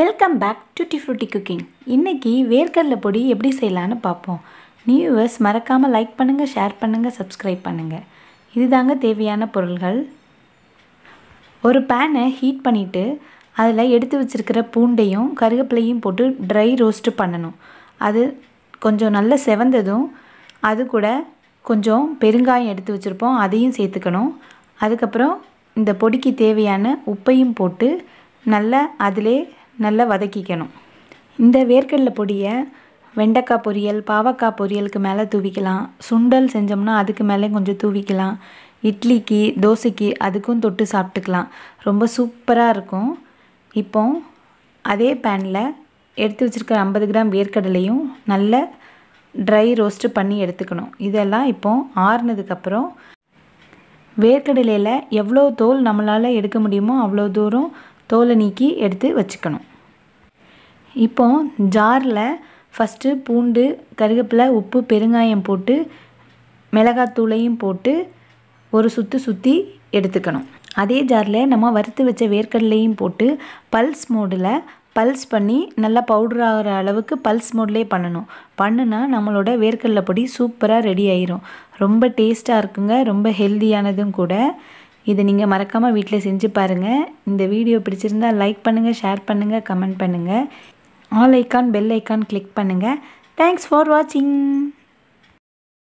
welcome back tutti frutti cooking இன்றைக்கி வேர்க்கடலை பொடி எப்படி செய்யலான்னு பார்ப்போம் நியூவர்ஸ் மறக்காமல் லைக் பண்ணுங்கள் ஷேர் பண்ணுங்கள் சப்ஸ்கிரைப் பண்ணுங்கள் இதுதாங்க தேவையான பொருள்கள் ஒரு பேனை ஹீட் பண்ணிவிட்டு அதில் எடுத்து வச்சுருக்கிற பூண்டையும் கருகப்பிலையும் போட்டு ட்ரை ரோஸ்ட்டு பண்ணணும் அது கொஞ்சம் நல்ல செவந்ததும் அது கூட கொஞ்சம் பெருங்காயம் எடுத்து வச்சுருப்போம் அதையும் சேர்த்துக்கணும் அதுக்கப்புறம் இந்த பொடிக்கு தேவையான உப்பையும் போட்டு நல்லா அதிலே நல்லா வதக்கிக்கணும் இந்த வேர்க்கடலை பொடியை வெண்டைக்காய் பொரியல் பாவக்காய் பொரியலுக்கு மேலே தூவிக்கலாம் சுண்டல் செஞ்சோம்னா அதுக்கு மேலே கொஞ்சம் தூவிக்கலாம் இட்லிக்கு தோசைக்கு அதுக்கும் தொட்டு சாப்பிட்டுக்கலாம் ரொம்ப சூப்பராக இருக்கும் இப்போ அதே பேனில் எடுத்து வச்சுருக்கிற ஐம்பது கிராம் வேர்க்கடலையும் நல்ல ட்ரை ரோஸ்ட்டு பண்ணி எடுத்துக்கணும் இதெல்லாம் இப்போ ஆறுனதுக்கப்புறம் வேர்க்கடலையில் எவ்வளோ தோல் நம்மளால் எடுக்க முடியுமோ அவ்வளோ தூரம் தோலை நீக்கி எடுத்து வச்சுக்கணும் இப்போ ஜாரில் ஃபஸ்ட்டு பூண்டு கருவேப்பிலை உப்பு பெருங்காயம் போட்டு மிளகாத்தூளையும் போட்டு ஒரு சுற்று சுற்றி எடுத்துக்கணும் அதே ஜாரில் நம்ம வறுத்து வச்ச வேர்க்கடலையும் போட்டு பல்ஸ் மோடில் பல்ஸ் பண்ணி நல்லா பவுடர் ஆகிற அளவுக்கு பல்ஸ் மோட்லேயே பண்ணணும் பண்ணுனா நம்மளோட வேர்க்கடலை பொடி சூப்பராக ரெடி ஆயிரும் ரொம்ப டேஸ்ட்டாக இருக்குங்க ரொம்ப ஹெல்த்தியானதும் கூட இதை நீங்கள் மறக்காமல் வீட்டில் செஞ்சு பாருங்கள் இந்த வீடியோ பிடிச்சிருந்தால் லைக் பண்ணுங்கள் ஷேர் பண்ணுங்கள் கமெண்ட் பண்ணுங்கள் all icon bell icon click பண்ணுங்கள் தேங்க்ஸ் ஃபார் வாட்சிங்